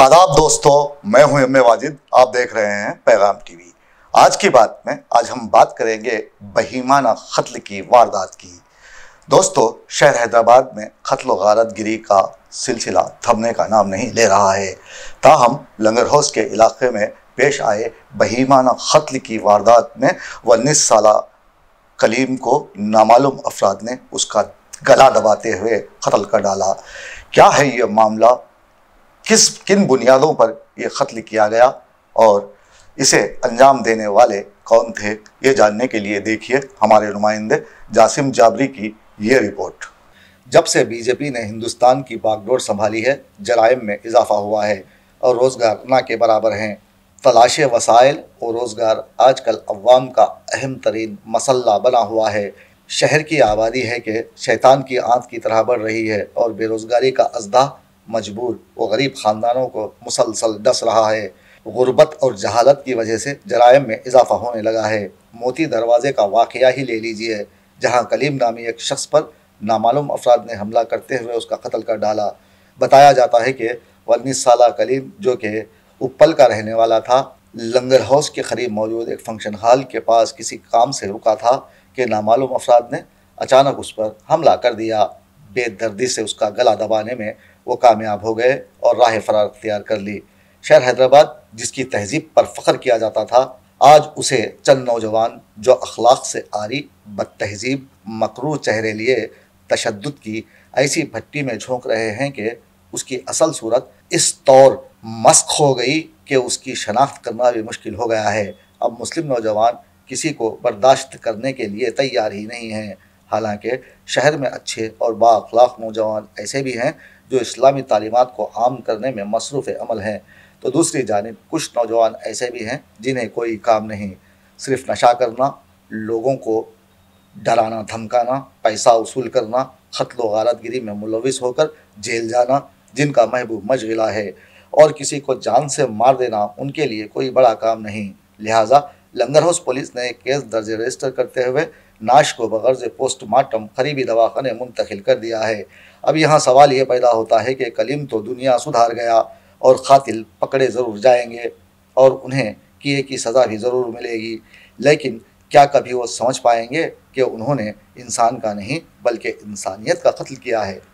आदाब दोस्तों मैं हूं एम वाजिद आप देख रहे हैं पैगाम टीवी आज की बात में आज हम बात करेंगे बहीमाना कत्ल की वारदात की दोस्तों शहर हैदराबाद में कत्ल गारत गिरी का सिलसिला थमने का नाम नहीं ले रहा है ताहम लंगर हाउस के इलाके में पेश आए बहीमाना कत्ल की वारदात में उन्नीस साल कलीम को नामालूम अफराद ने उसका गला दबाते हुए कत्ल कर डाला क्या है ये मामला किस किन बुनियादों पर ये ख़त लिखा गया और इसे अंजाम देने वाले कौन थे ये जानने के लिए देखिए हमारे नुमाइंदे जासिम जाबरी की ये रिपोर्ट जब से बीजेपी ने हिंदुस्तान की बागडोर संभाली है जराइम में इजाफा हुआ है और रोज़गार ना के बराबर हैं तलाश वसाइल और रोज़गार आजकल अवाम का अहम तरीन मसला बना हुआ है शहर की आबादी है कि शैतान की आंत की तरह बढ़ रही है और बेरोज़गारी का अजदा मजबूर व गरीब ख़ानदानों को मुसलसल डस रहा है गुर्बत और जहालत की वजह से जराइम में इजाफा होने लगा है मोती दरवाज़े का वाक़ ही ले लीजिए जहाँ कलीम नामी एक शख्स पर नामालूम अफराद ने हमला करते हुए उसका कत्ल कर डाला बताया जाता है कि उन्नीस साल कलीम जो कि उपल का रहने वाला था लंगर हाउस के करीब मौजूद एक फंक्शन हॉल के पास किसी काम से रुका था कि नामालूम अफराद ने अचानक उस पर हमला कर दिया बेदर्दी से उसका गला दबाने में वो कामयाब हो गए और राह फरार अख्तियार कर ली शहर हैदराबाद जिसकी तहजीब पर फ़ख्र किया जाता था आज उसे चंद नौजवान जो अखलाक से आरी बद तहजीब मकरू चेहरे लिए तशद की ऐसी भट्टी में झोंक रहे हैं कि उसकी असल सूरत इस तौर मस्क हो गई कि उसकी शनाख्त करना भी मुश्किल हो गया है अब मुस्लिम नौजवान किसी को बर्दाश्त करने के लिए तैयार ही नहीं हैं हालांकि शहर में अच्छे और बाखलाक नौजवान ऐसे भी हैं जो इस्लामी तालीमत को आम करने में मसरूफ़ अमल हैं तो दूसरी जानब कुछ नौजवान ऐसे भी हैं जिन्हें कोई काम नहीं सिर्फ नशा करना लोगों को डराना धमकाना पैसा वसूल करना खतलो गारतगिरी में मुलविस होकर जेल जाना जिनका महबूब मशगिला है और किसी को जान से मार देना उनके लिए कोई बड़ा काम नहीं लिहाजा लंगर हाउस पुलिस ने एक केस दर्ज रजिस्टर करते हुए नाश को बगर्ज पोस्टमार्टम करीबी दवाखाने मुंतकिल कर दिया है अब यहाँ सवाल ये पैदा होता है कि कलीम तो दुनिया सुधार गया और कातिल पकड़े ज़रूर जाएंगे और उन्हें किए की सज़ा भी ज़रूर मिलेगी लेकिन क्या कभी वो समझ पाएंगे कि उन्होंने इंसान का नहीं बल्कि इंसानियत का कत्ल किया है